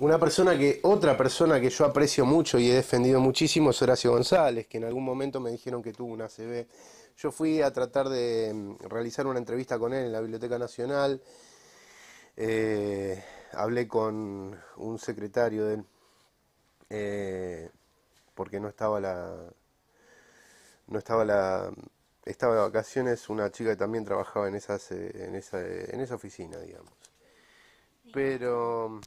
Una persona que, otra persona que yo aprecio mucho y he defendido muchísimo es Horacio González, que en algún momento me dijeron que tuvo una CV Yo fui a tratar de mm, realizar una entrevista con él en la Biblioteca Nacional. Eh, hablé con un secretario de él, eh, porque no estaba la. No estaba la. Estaba de vacaciones una chica que también trabajaba en, eh, en, esa, en esa oficina, digamos. Pero